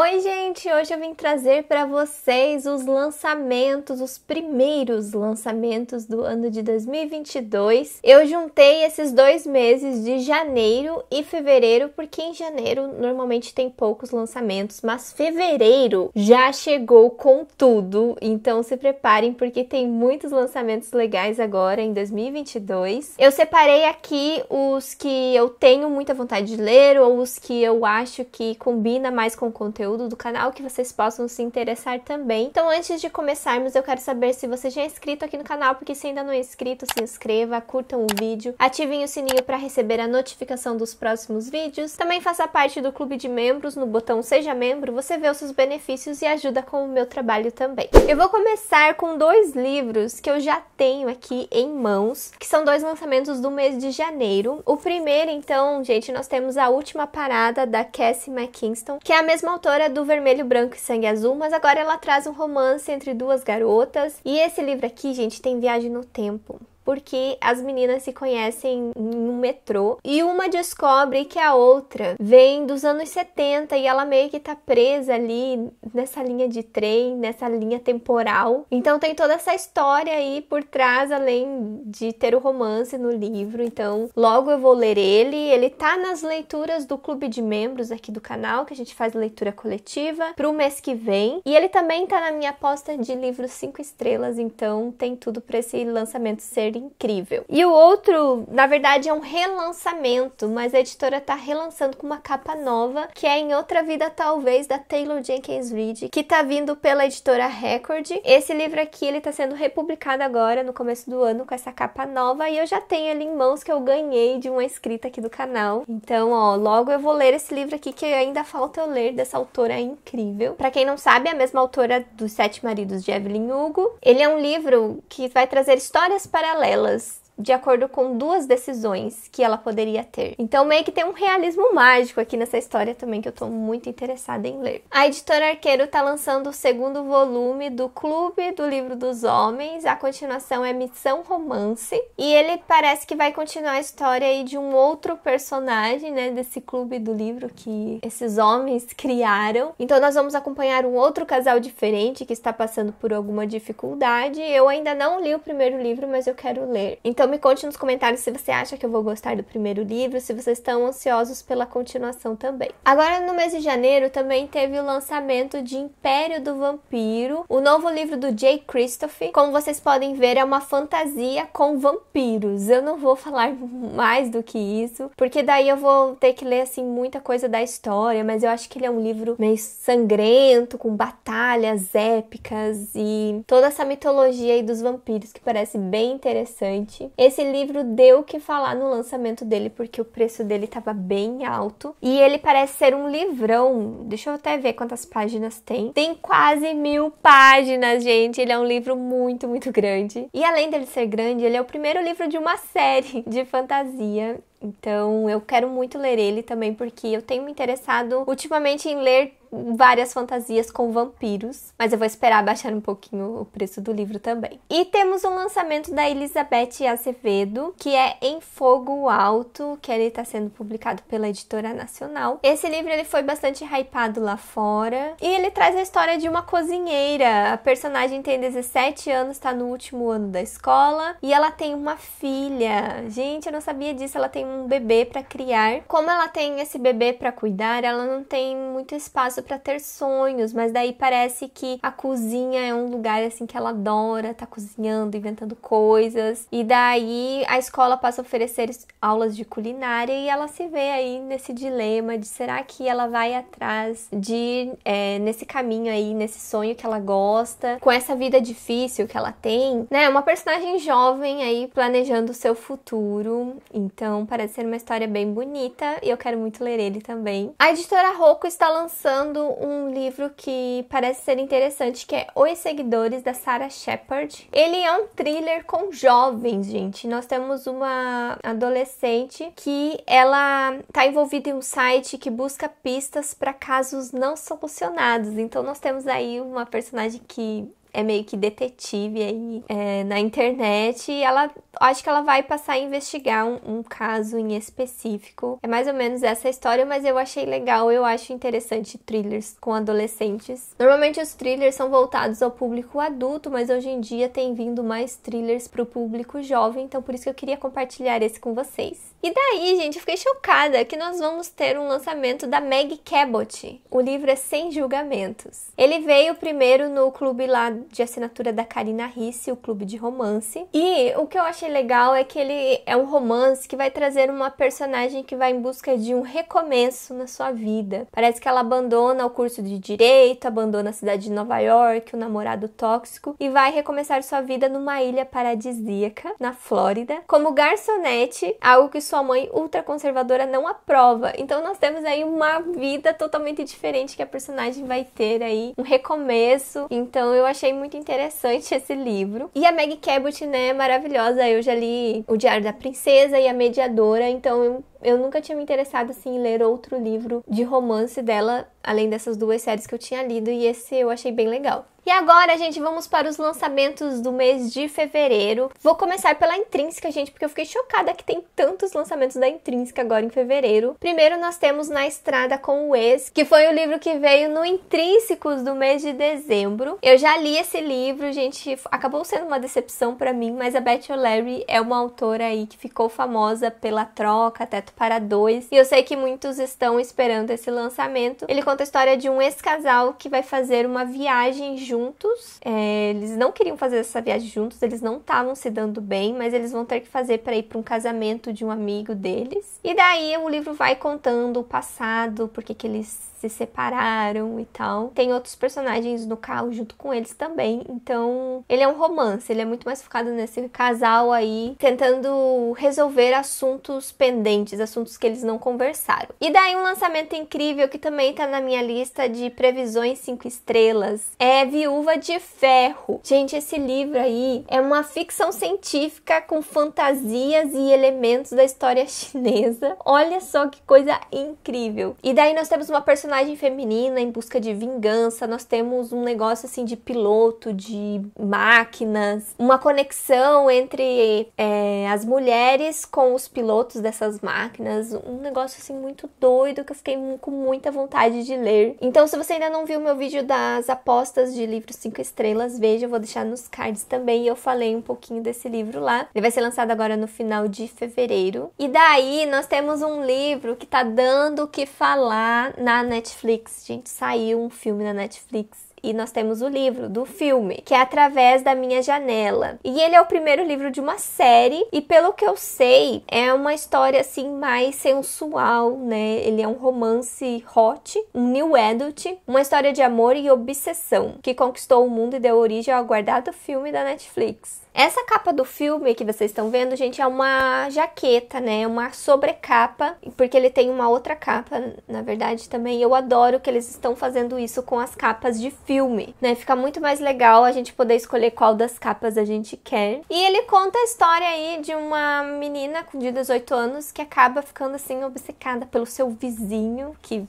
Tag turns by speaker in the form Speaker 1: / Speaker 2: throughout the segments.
Speaker 1: Oi, gente! Hoje eu vim trazer para vocês os lançamentos, os primeiros lançamentos do ano de 2022. Eu juntei esses dois meses de janeiro e fevereiro, porque em janeiro normalmente tem poucos lançamentos, mas fevereiro já chegou com tudo, então se preparem porque tem muitos lançamentos legais agora em 2022. Eu separei aqui os que eu tenho muita vontade de ler ou os que eu acho que combina mais com o conteúdo conteúdo do canal que vocês possam se interessar também. Então, antes de começarmos, eu quero saber se você já é inscrito aqui no canal, porque se ainda não é inscrito, se inscreva, curtam o vídeo, ativem o sininho para receber a notificação dos próximos vídeos. Também faça parte do clube de membros, no botão Seja Membro, você vê os seus benefícios e ajuda com o meu trabalho também. Eu vou começar com dois livros que eu já tenho aqui em mãos, que são dois lançamentos do mês de janeiro. O primeiro, então, gente, nós temos a última parada da Cassie McKinston, que é a mesma autora autora do Vermelho, Branco e Sangue Azul, mas agora ela traz um romance entre duas garotas. E esse livro aqui, gente, tem viagem no tempo porque as meninas se conhecem em um metrô e uma descobre que a outra vem dos anos 70 e ela meio que tá presa ali nessa linha de trem, nessa linha temporal. Então tem toda essa história aí por trás, além de ter o romance no livro. Então logo eu vou ler ele. Ele tá nas leituras do clube de membros aqui do canal, que a gente faz leitura coletiva pro mês que vem. E ele também tá na minha aposta de livro 5 estrelas, então tem tudo para esse lançamento ser incrível. E o outro, na verdade, é um relançamento, mas a editora tá relançando com uma capa nova, que é Em Outra Vida Talvez, da Taylor Jenkins Reid, que tá vindo pela editora Record. Esse livro aqui, ele tá sendo republicado agora, no começo do ano, com essa capa nova, e eu já tenho ele em mãos que eu ganhei de uma inscrita aqui do canal. Então, ó, logo eu vou ler esse livro aqui que ainda falta eu ler dessa autora incrível. Para quem não sabe, é a mesma autora dos Sete Maridos de Evelyn Hugo. Ele é um livro que vai trazer histórias paralelas elas de acordo com duas decisões que ela poderia ter. Então, meio que tem um realismo mágico aqui nessa história também que eu tô muito interessada em ler. A editora Arqueiro tá lançando o segundo volume do Clube do Livro dos Homens. A continuação é Missão Romance. E ele parece que vai continuar a história aí de um outro personagem, né? Desse clube do livro que esses homens criaram. Então, nós vamos acompanhar um outro casal diferente que está passando por alguma dificuldade. Eu ainda não li o primeiro livro, mas eu quero ler. Então, me conte nos comentários se você acha que eu vou gostar do primeiro livro, se vocês estão ansiosos pela continuação também. Agora no mês de janeiro também teve o lançamento de Império do Vampiro, o novo livro do Jay Christopher. Como vocês podem ver, é uma fantasia com vampiros. Eu não vou falar mais do que isso, porque daí eu vou ter que ler assim muita coisa da história, mas eu acho que ele é um livro meio sangrento, com batalhas épicas e toda essa mitologia aí dos vampiros que parece bem interessante. Esse livro deu o que falar no lançamento dele, porque o preço dele estava bem alto. E ele parece ser um livrão. Deixa eu até ver quantas páginas tem. Tem quase mil páginas, gente. Ele é um livro muito, muito grande. E além dele ser grande, ele é o primeiro livro de uma série de fantasia. Então eu quero muito ler ele também, porque eu tenho me interessado ultimamente em ler várias fantasias com vampiros, mas eu vou esperar baixar um pouquinho o preço do livro também. E temos um lançamento da Elizabeth Azevedo, que é Em Fogo Alto, que ele está sendo publicado pela Editora Nacional. Esse livro ele foi bastante hypado lá fora e ele traz a história de uma cozinheira. A personagem tem 17 anos, está no último ano da escola e ela tem uma filha. Gente, eu não sabia disso. Ela tem um bebê para criar. Como ela tem esse bebê para cuidar, ela não tem muito espaço espaço para ter sonhos, mas daí parece que a cozinha é um lugar assim que ela adora, tá cozinhando, inventando coisas. E daí a escola passa a oferecer aulas de culinária e ela se vê aí nesse dilema de será que ela vai atrás de é, nesse caminho aí, nesse sonho que ela gosta, com essa vida difícil que ela tem, né? Uma personagem jovem aí planejando o seu futuro. Então parece ser uma história bem bonita e eu quero muito ler ele também. A editora Rocco está lançando lendo um livro que parece ser interessante, que é Os Seguidores, da Sarah Shepard. Ele é um thriller com jovens, gente. Nós temos uma adolescente que ela está envolvida em um site que busca pistas para casos não solucionados. Então nós temos aí uma personagem que é meio que detetive aí é, na internet e ela acho que ela vai passar a investigar um, um, caso em específico. É mais ou menos essa história, mas eu achei legal, eu acho interessante thrillers com adolescentes. Normalmente os thrillers são voltados ao público adulto, mas hoje em dia tem vindo mais thrillers para o público jovem, então por isso que eu queria compartilhar esse com vocês. E daí, gente, fiquei chocada que nós vamos ter um lançamento da Meg Cabot. O livro é Sem Julgamentos. Ele veio primeiro no clube lá de assinatura da Karina Risse, o Clube de Romance. E o que eu achei legal é que ele é um romance que vai trazer uma personagem que vai em busca de um recomeço na sua vida. Parece que ela abandona o curso de direito, abandona a cidade de Nova York, o namorado tóxico e vai recomeçar sua vida numa ilha paradisíaca, na Flórida, como garçonete, algo que sua mãe ultraconservadora não aprova. Então nós temos aí uma vida totalmente diferente que a personagem vai ter aí, um recomeço. Então eu achei achei muito interessante esse livro. E a Meg Cabot, né, é maravilhosa. Eu já li O Diário da Princesa e A Mediadora, então eu, eu nunca tinha me interessado assim em ler outro livro de romance dela além dessas duas séries que eu tinha lido e esse eu achei bem legal. E agora, gente, vamos para os lançamentos do mês de fevereiro. Vou começar pela Intrínseca, gente, porque eu fiquei chocada que tem tantos lançamentos da Intrínseca agora em fevereiro. Primeiro, nós temos Na Estrada com o Ex, que foi o livro que veio no Intrínsecos do mês de dezembro. Eu já li esse livro, gente, acabou sendo uma decepção para mim, mas a Betty O'Leary é uma autora aí que ficou famosa pela troca, Teto para Dois, e eu sei que muitos estão esperando esse lançamento. Ele conta a história de um ex-casal que vai fazer uma viagem juntos. É, eles não queriam fazer essa viagem juntos, eles não estavam se dando bem, mas eles vão ter que fazer para ir para um casamento de um amigo deles. E daí o livro vai contando o passado, porque que eles se separaram e tal. Tem outros personagens no carro junto com eles também. Então, ele é um romance, ele é muito mais focado nesse casal aí tentando resolver assuntos pendentes, assuntos que eles não conversaram. E daí um lançamento incrível que também tá na na minha lista de previsões cinco estrelas é Viúva de Ferro. Gente, esse livro aí é uma ficção científica com fantasias e elementos da história chinesa. Olha só que coisa incrível. E daí nós temos uma personagem feminina em busca de vingança, nós temos um negócio assim de piloto, de máquinas, uma conexão entre é, as mulheres com os pilotos dessas máquinas, um negócio assim muito doido que eu fiquei com muita vontade de ler. Então, se você ainda não viu meu vídeo das apostas de livros 5 estrelas, veja, eu vou deixar nos cards também. Eu falei um pouquinho desse livro lá. Ele vai ser lançado agora no final de fevereiro. E daí, nós temos um livro que tá dando o que falar na Netflix. Gente, saiu um filme na Netflix e nós temos o livro do filme, que é Através da Minha Janela. E ele é o primeiro livro de uma série, e pelo que eu sei, é uma história assim mais sensual, né? Ele é um romance hot, um new adult, uma história de amor e obsessão que conquistou o mundo e deu origem ao aguardado filme da Netflix. Essa capa do filme que vocês estão vendo, gente, é uma jaqueta, né? É uma sobrecapa, porque ele tem uma outra capa, na verdade, também. Eu adoro que eles estão fazendo isso com as capas de filme, né? Fica muito mais legal a gente poder escolher qual das capas a gente quer. E ele conta a história aí de uma menina de 18 anos que acaba ficando assim obcecada pelo seu vizinho, que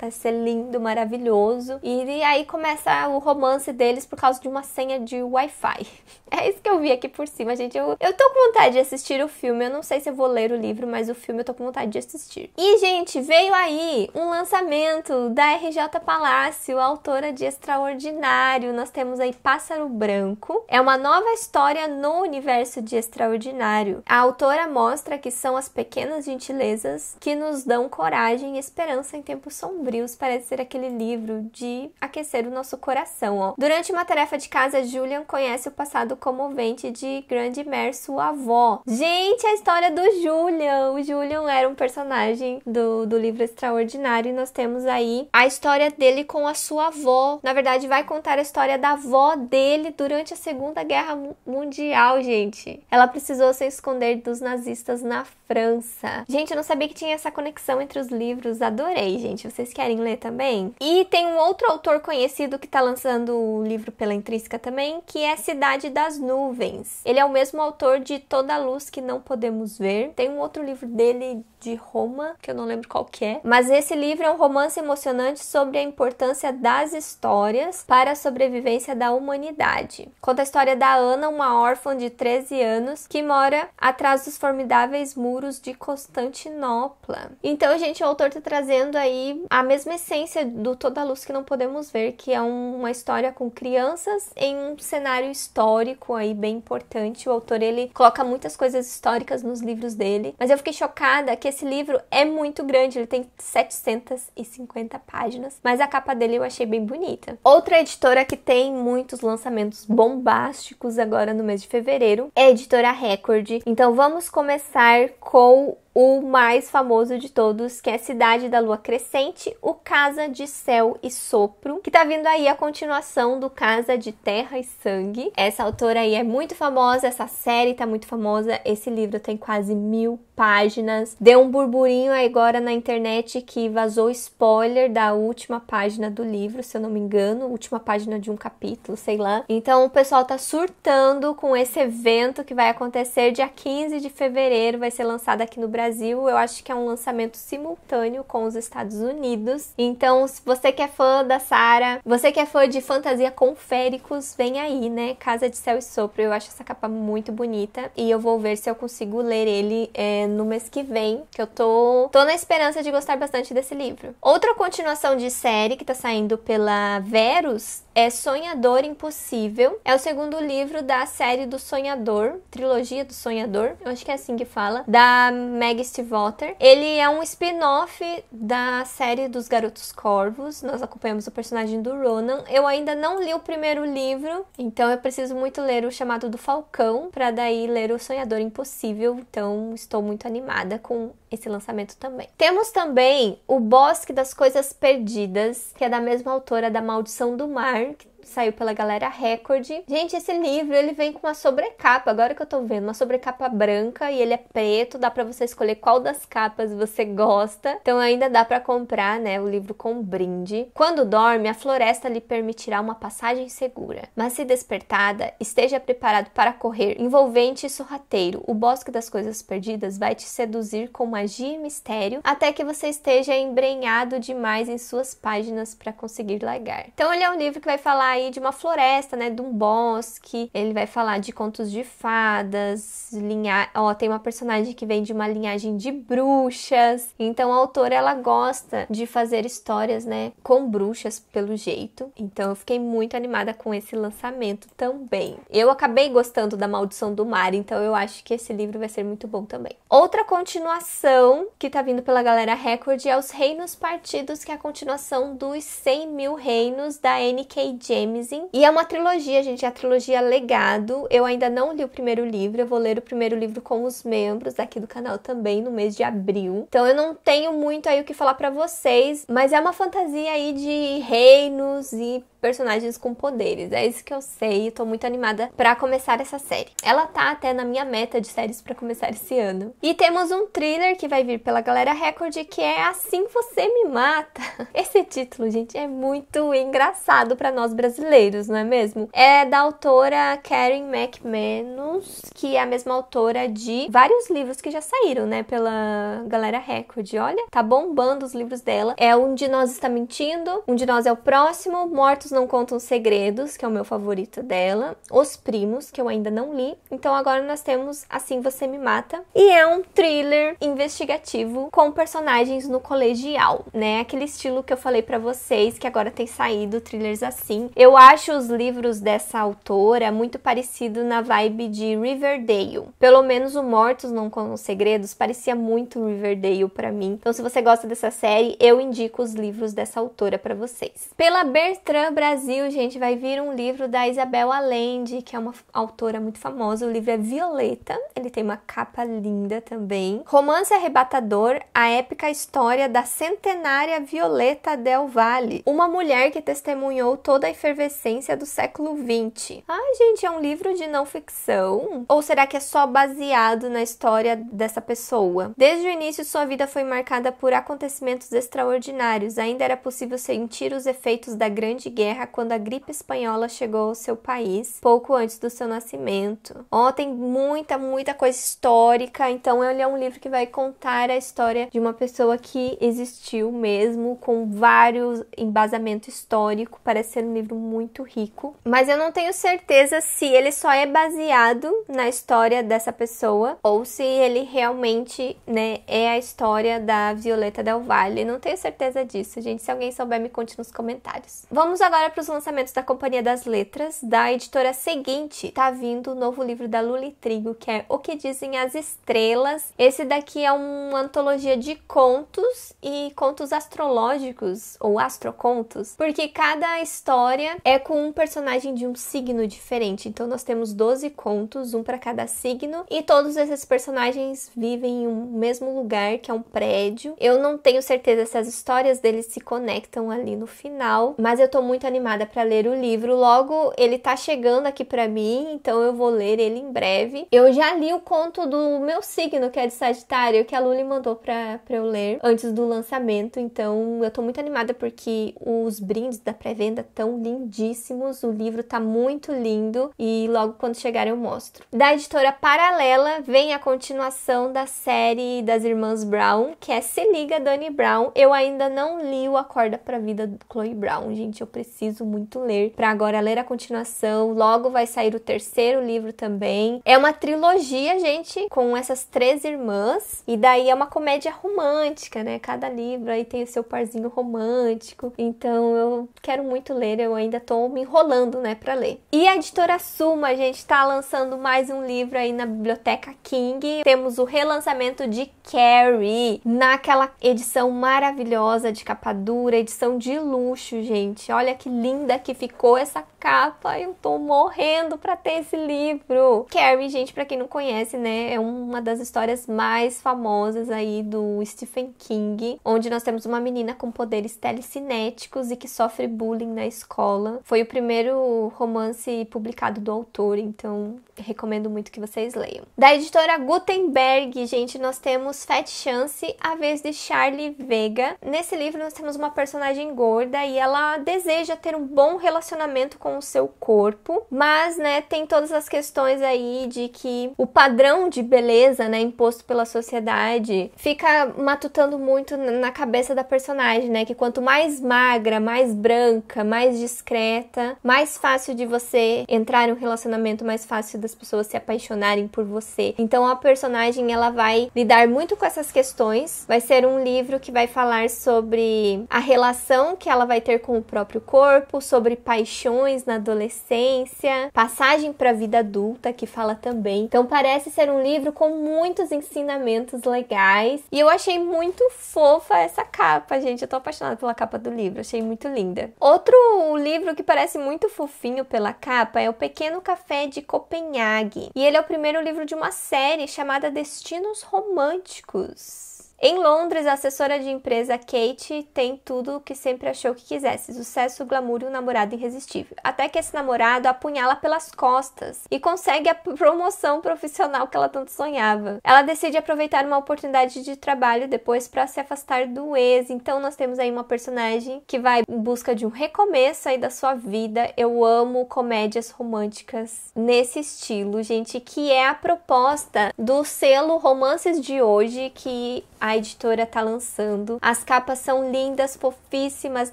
Speaker 1: vai tá ser lindo, maravilhoso. E, e aí começa o romance deles por causa de uma senha de Wi-Fi. É isso que eu vi aqui por cima, gente. Eu, eu tô com vontade de assistir o filme. Eu não sei se eu vou ler o livro, mas o filme eu tô com vontade de assistir. E, gente, veio aí um lançamento da RJ Palácio, autora de Extraordinário. Nós temos aí Pássaro Branco. É uma nova história no universo de Extraordinário. A autora mostra que são as pequenas gentilezas que nos dão coragem e esperança em tempos sombrios parece ser aquele livro de aquecer o nosso coração. Ó. Durante uma tarefa de casa, Julian conhece o passado comovente de Grande Mare, sua avó. Gente, a história do Julian! O Julian era um personagem do, do livro extraordinário e nós temos aí a história dele com a sua avó. Na verdade, vai contar a história da avó dele durante a Segunda Guerra Mundial, gente. Ela precisou se esconder dos nazistas na França. Gente, eu não sabia que tinha essa conexão entre os livros. Adorei, gente. Vocês que querem ler também. E tem um outro autor conhecido que está lançando o livro pela Intrínseca também, que é Cidade das Nuvens. Ele é o mesmo autor de Toda a Luz que Não Podemos Ver. Tem um outro livro dele de Roma, que eu não lembro qual que é. Mas esse livro é um romance emocionante sobre a importância das histórias para a sobrevivência da humanidade. Conta a história da Ana, uma órfã de 13 anos que mora atrás dos formidáveis muros de Constantinopla. Então, gente, o autor está trazendo aí a mesma essência do Toda a Luz que não podemos ver, que é uma história com crianças em um cenário histórico aí bem importante. O autor ele coloca muitas coisas históricas nos livros dele, mas eu fiquei chocada que esse livro é muito grande, ele tem 750 páginas, mas a capa dele eu achei bem bonita. Outra editora que tem muitos lançamentos bombásticos agora no mês de fevereiro é a editora Record. Então vamos começar com o mais famoso de todos, que é Cidade da Lua Crescente, o Casa de Céu e Sopro, que tá vindo aí a continuação do Casa de Terra e Sangue. Essa autora aí é muito famosa, essa série tá muito famosa, esse livro tem quase mil páginas. Deu um burburinho agora na internet que vazou spoiler da última página do livro, se eu não me engano, última página de um capítulo, sei lá. Então o pessoal tá surtando com esse evento que vai acontecer dia 15 de fevereiro, vai ser lançado aqui no Brasil Brasil, eu acho que é um lançamento simultâneo com os Estados Unidos. Então, se você que é fã da Sara, você que é fã de fantasia com féricos, vem aí, né? Casa de Céu e Sopro. Eu acho essa capa muito bonita e eu vou ver se eu consigo ler ele é, no mês que vem, que eu tô, tô na esperança de gostar bastante desse livro. Outra continuação de série que tá saindo pela Verus é Sonhador Impossível. É o segundo livro da série do Sonhador, trilogia do Sonhador, eu acho que é assim que fala, da Meg Meg Stiefvater. Ele é um spin-off da série dos Garotos Corvos. Nós acompanhamos o personagem do Ronan. Eu ainda não li o primeiro livro, então eu preciso muito ler o chamado do Falcão para daí ler o Sonhador Impossível. Então estou muito animada com esse lançamento também. Temos também o Bosque das Coisas Perdidas, que é da mesma autora da Maldição do Mar, que saiu pela Galera Record. Gente, esse livro ele vem com uma sobrecapa, agora que eu tô vendo, uma sobrecapa branca e ele é preto, dá para você escolher qual das capas você gosta. Então ainda dá para comprar, né, o livro com brinde. Quando dorme, a floresta lhe permitirá uma passagem segura, mas se despertada, esteja preparado para correr, envolvente e sorrateiro. O bosque das coisas perdidas vai te seduzir com magia e mistério, até que você esteja embrenhado demais em suas páginas para conseguir largar. Então ele é um livro que vai falar de uma floresta, né, de um bosque. Ele vai falar de contos de fadas, linha... ó, tem uma personagem que vem de uma linhagem de bruxas. Então a autora ela gosta de fazer histórias, né, com bruxas pelo jeito. Então eu fiquei muito animada com esse lançamento também. Eu acabei gostando da Maldição do Mar, então eu acho que esse livro vai ser muito bom também. Outra continuação que tá vindo pela galera Record é Os Reinos Partidos, que é a continuação dos 100 mil reinos da N.K. James e é uma trilogia, gente, é a trilogia Legado. Eu ainda não li o primeiro livro, eu vou ler o primeiro livro com os membros aqui do canal também no mês de abril. Então eu não tenho muito aí o que falar para vocês, mas é uma fantasia aí de reinos e personagens com poderes. É isso que eu sei e tô muito animada para começar essa série. Ela tá até na minha meta de séries para começar esse ano. E temos um thriller que vai vir pela Galera Record que é Assim Você Me Mata. Esse título, gente, é muito engraçado para nós brasileiros, não é mesmo? É da autora Karen McManus, que é a mesma autora de vários livros que já saíram, né, pela Galera Record. Olha, tá bombando os livros dela. É Um de Nós Está Mentindo, Um de Nós é o Próximo, Mortos Contos Não Contam Segredos, que é o meu favorito dela, Os Primos, que eu ainda não li. Então agora nós temos Assim Você Me Mata, e é um thriller investigativo com personagens no colegial, né? Aquele estilo que eu falei para vocês que agora tem saído thrillers assim. Eu acho os livros dessa autora muito parecido na vibe de Riverdale. Pelo menos o Mortos Não Contam Segredos parecia muito Riverdale para mim. Então se você gosta dessa série, eu indico os livros dessa autora para vocês. Pela Bertrand Brasil, gente, vai vir um livro da Isabel Allende, que é uma autora muito famosa. O livro é Violeta, ele tem uma capa linda também. Romance arrebatador, a épica história da centenária Violeta Del Valle, uma mulher que testemunhou toda a efervescência do século XX. Ah, gente, é um livro de não ficção? Ou será que é só baseado na história dessa pessoa? Desde o início, sua vida foi marcada por acontecimentos extraordinários. Ainda era possível sentir os efeitos da Grande Guerra quando a gripe espanhola chegou ao seu país, pouco antes do seu nascimento. Ó, tem muita, muita coisa histórica, então ele é um livro que vai contar a história de uma pessoa que existiu mesmo, com vários embasamento histórico, parece ser um livro muito rico. Mas eu não tenho certeza se ele só é baseado na história dessa pessoa ou se ele realmente, né, é a história da Violeta Del Valle. Não tenho certeza disso, gente. Se alguém souber, me conte nos comentários. Vamos agora Agora para os lançamentos da Companhia das Letras, da editora seguinte, tá vindo o novo livro da Luli Trigo, que é O que dizem as estrelas. Esse daqui é uma antologia de contos e contos astrológicos ou astrocontos, porque cada história é com um personagem de um signo diferente. Então nós temos 12 contos, um para cada signo, e todos esses personagens vivem em um mesmo lugar, que é um prédio. Eu não tenho certeza se as histórias deles se conectam ali no final, mas eu tô muito animada para ler o livro. Logo, ele tá chegando aqui para mim, então eu vou ler ele em breve. Eu já li o conto do meu signo, que é de Sagitário, que a Luli mandou pra, pra eu ler antes do lançamento. Então, eu tô muito animada porque os brindes da pré-venda tão lindíssimos. O livro tá muito lindo e logo quando chegar eu mostro. Da editora Paralela vem a continuação da série das irmãs Brown, que é Se Liga Dani Brown. Eu ainda não li o Acorda pra Vida do Chloe Brown, gente. Eu preciso preciso muito ler para agora ler a continuação. Logo vai sair o terceiro livro também. É uma trilogia, gente, com essas três irmãs. E daí é uma comédia romântica, né? Cada livro aí tem o seu parzinho romântico. Então eu quero muito ler, eu ainda tô me enrolando, né, para ler. E a editora Suma, gente, tá lançando mais um livro aí na Biblioteca King. Temos o relançamento de Carrie naquela edição maravilhosa de capa dura, edição de luxo, gente. Olha que linda que ficou essa capa. Eu tô morrendo pra ter esse livro. Carrie, gente, pra quem não conhece, né, é uma das histórias mais famosas aí do Stephen King, onde nós temos uma menina com poderes telecinéticos e que sofre bullying na escola. Foi o primeiro romance publicado do autor, então recomendo muito que vocês leiam. Da editora Gutenberg, gente, nós temos Fat Chance, A Vez de Charlie Vega. Nesse livro nós temos uma personagem gorda e ela deseja deseja ter um bom relacionamento com o seu corpo, mas, né, tem todas as questões aí de que o padrão de beleza, né, imposto pela sociedade, fica matutando muito na cabeça da personagem, né, que quanto mais magra, mais branca, mais discreta, mais fácil de você entrar em um relacionamento, mais fácil das pessoas se apaixonarem por você. Então a personagem ela vai lidar muito com essas questões. Vai ser um livro que vai falar sobre a relação que ela vai ter com o próprio corpo corpo, sobre paixões na adolescência, Passagem para a Vida Adulta, que fala também. Então, parece ser um livro com muitos ensinamentos legais. E eu achei muito fofa essa capa, gente. Eu tô apaixonada pela capa do livro, achei muito linda. Outro livro que parece muito fofinho pela capa é O Pequeno Café de Copenhague. E ele é o primeiro livro de uma série chamada Destinos Românticos. Em Londres, a assessora de empresa Kate tem tudo o que sempre achou que quisesse: sucesso, glamour e um namorado irresistível. Até que esse namorado apunhala pelas costas e consegue a promoção profissional que ela tanto sonhava. Ela decide aproveitar uma oportunidade de trabalho depois para se afastar do ex. Então, nós temos aí uma personagem que vai em busca de um recomeço aí da sua vida. Eu amo comédias românticas nesse estilo, gente, que é a proposta do selo Romances de Hoje, que a editora tá lançando. As capas são lindas, fofíssimas,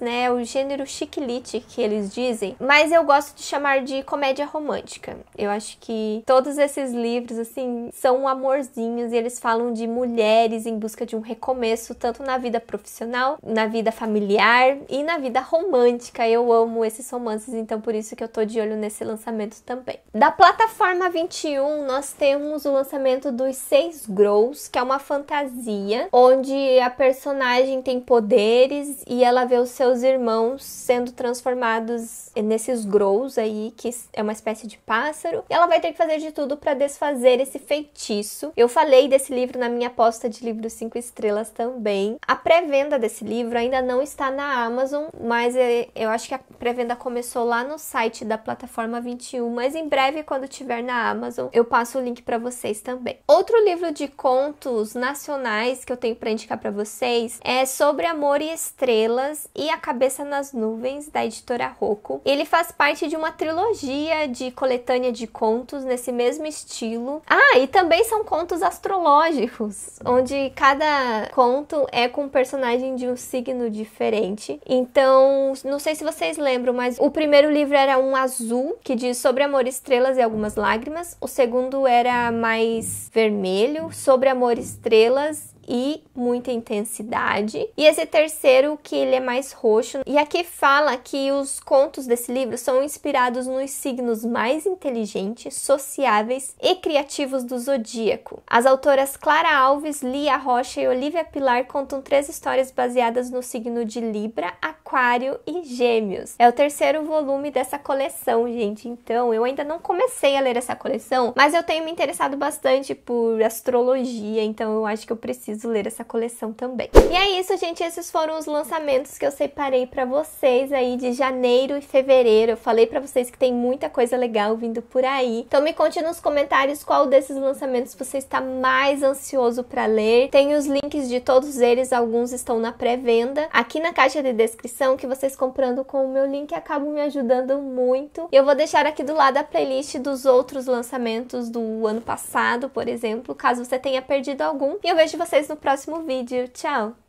Speaker 1: né? O gênero chiquilite que eles dizem, mas eu gosto de chamar de comédia romântica. Eu acho que todos esses livros assim são amorzinhos e eles falam de mulheres em busca de um recomeço tanto na vida profissional, na vida familiar e na vida romântica. Eu amo esses romances, então por isso que eu tô de olho nesse lançamento também. Da plataforma 21, nós temos o lançamento dos Seis Grows, que é uma fantasia onde a personagem tem poderes e ela vê os seus irmãos sendo transformados nesses grows aí, que é uma espécie de pássaro. E ela vai ter que fazer de tudo para desfazer esse feitiço. Eu falei desse livro na minha aposta de livro 5 estrelas também. A pré-venda desse livro ainda não está na Amazon, mas é, eu acho que a pré-venda começou lá no site da plataforma 21, mas em breve quando tiver na Amazon, eu passo o link para vocês também. Outro livro de contos nacionais que eu tenho para indicar para vocês é sobre Amor e Estrelas e A Cabeça nas Nuvens, da editora Rocco. Ele faz parte de uma trilogia de coletânea de contos nesse mesmo estilo. Ah, e também são contos astrológicos, onde cada conto é com um personagem de um signo diferente. Então, não sei se vocês lembram, mas o primeiro livro era um azul, que diz sobre amor, estrelas e algumas lágrimas. O segundo era mais vermelho, sobre amor, estrelas e muita intensidade. E esse terceiro que ele é mais roxo. E aqui fala que os contos desse livro são inspirados nos signos mais inteligentes, sociáveis e criativos do zodíaco. As autoras Clara Alves, Lia Rocha e Olivia Pilar contam três histórias baseadas no signo de Libra, Aquário e Gêmeos. É o terceiro volume dessa coleção, gente. Então, eu ainda não comecei a ler essa coleção, mas eu tenho me interessado bastante por astrologia, então eu acho que eu preciso preciso ler essa coleção também. E é isso, gente. Esses foram os lançamentos que eu separei para vocês aí de janeiro e fevereiro. Eu falei para vocês que tem muita coisa legal vindo por aí. Então me conte nos comentários qual desses lançamentos você está mais ansioso para ler. Tem os links de todos eles, alguns estão na pré-venda aqui na caixa de descrição que vocês comprando com o meu link acabam me ajudando muito. Eu vou deixar aqui do lado a playlist dos outros lançamentos do ano passado, por exemplo, caso você tenha perdido algum. E eu vejo vocês no próximo vídeo. Tchau!